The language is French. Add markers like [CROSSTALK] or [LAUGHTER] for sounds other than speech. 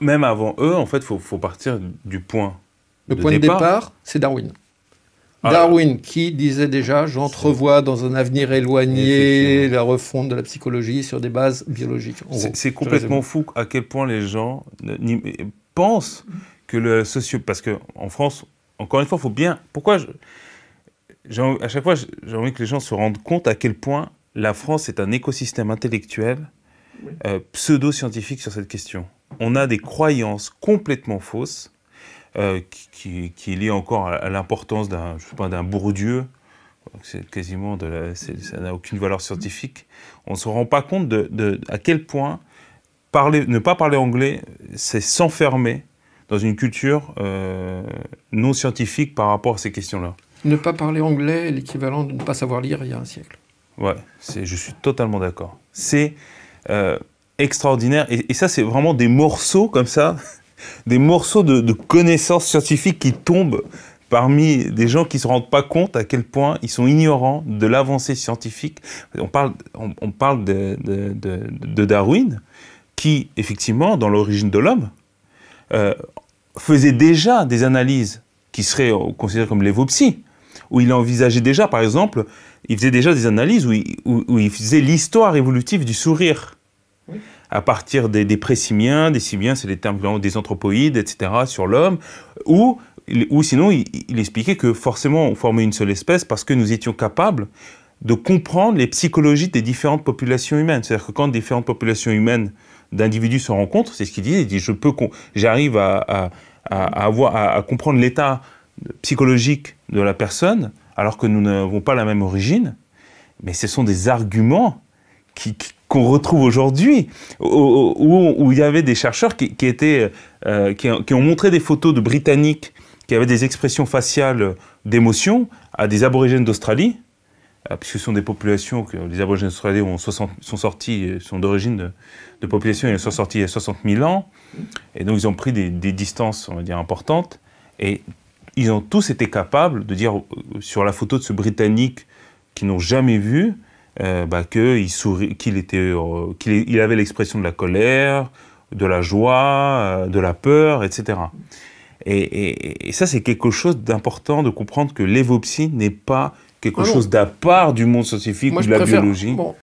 même avant eux, en fait, il faut, partir du point. Le point départ. de départ, c'est Darwin. Ah. Darwin qui disait déjà, j'entrevois dans un avenir éloigné la refonte de la psychologie sur des bases biologiques. C'est complètement fou à quel point les gens pensent que le socio... Parce qu'en France, encore une fois, il faut bien... Pourquoi je... À chaque fois, j'ai envie que les gens se rendent compte à quel point la France est un écosystème intellectuel euh, pseudo-scientifique sur cette question on a des croyances complètement fausses, euh, qui, lient est encore à, l'importance d'un, pas, d'un Bourdieu, c'est quasiment de la, ça n'a aucune valeur scientifique. On ne se rend pas compte de, à quel point ne pas parler anglais, c'est s'enfermer dans une culture euh, non scientifique par rapport à ces questions-là. Ne pas parler anglais est l'équivalent de ne pas savoir lire il y a un siècle. Ouais, je suis totalement d'accord. C'est euh, extraordinaire. Et, ça, c'est vraiment des morceaux comme ça, [LAUGHS] des morceaux de, connaissances scientifiques qui tombent parmi des gens qui ne se rendent pas compte à quel point ils sont ignorants de l'avancée scientifique. On parle, on, parle de, de, Darwin, qui, effectivement, dans l'origine de l'homme, euh, faisait déjà des analyses qui seraient euh, considérées comme l'évopsie, où il envisageait déjà, par exemple, il faisait déjà des analyses où il faisait l'histoire évolutive du sourire à partir des, des pré-simiens, des simiens, c'est les termes des anthropoïdes, etc., sur l'homme, ou, ou sinon, il, expliquait que forcément, on formait une seule espèce parce que nous étions capables de comprendre les psychologies des différentes populations humaines. C'est-à-dire que quand différentes populations humaines d'individus se rencontrent, c'est ce qu'il disait, il dit, je peux, j'arrive à, à comprendre l'état psychologique de la personne, alors que nous n'avons pas la même origine, mais ce sont des arguments qui qu'on retrouve aujourd'hui, où, il y avait des chercheurs qui, étaient, euh, qui, ont montré des photos de Britanniques qui avaient des expressions faciales d'émotion à des aborigènes d'Australie, euh, puisque ce sont des populations que les aborigènes d'Australie sont sortis, euh, sont d'origine de, population populations, ils sont sortis il y a 60 000 ans, et donc ils ont pris des, des distances, on va dire, importantes, et ils ont tous été capables de dire sur la photo de ce Britannique qu'ils n'ont jamais vu, euh, bah, qu'il était euh, qu'il avait l'expression de la colère, de la joie, euh, de la peur, etc. Et, ça, c'est quelque chose d'important de comprendre que l'évopsie n'est pas quelque ah chose d'à part du monde scientifique ou de la biologie.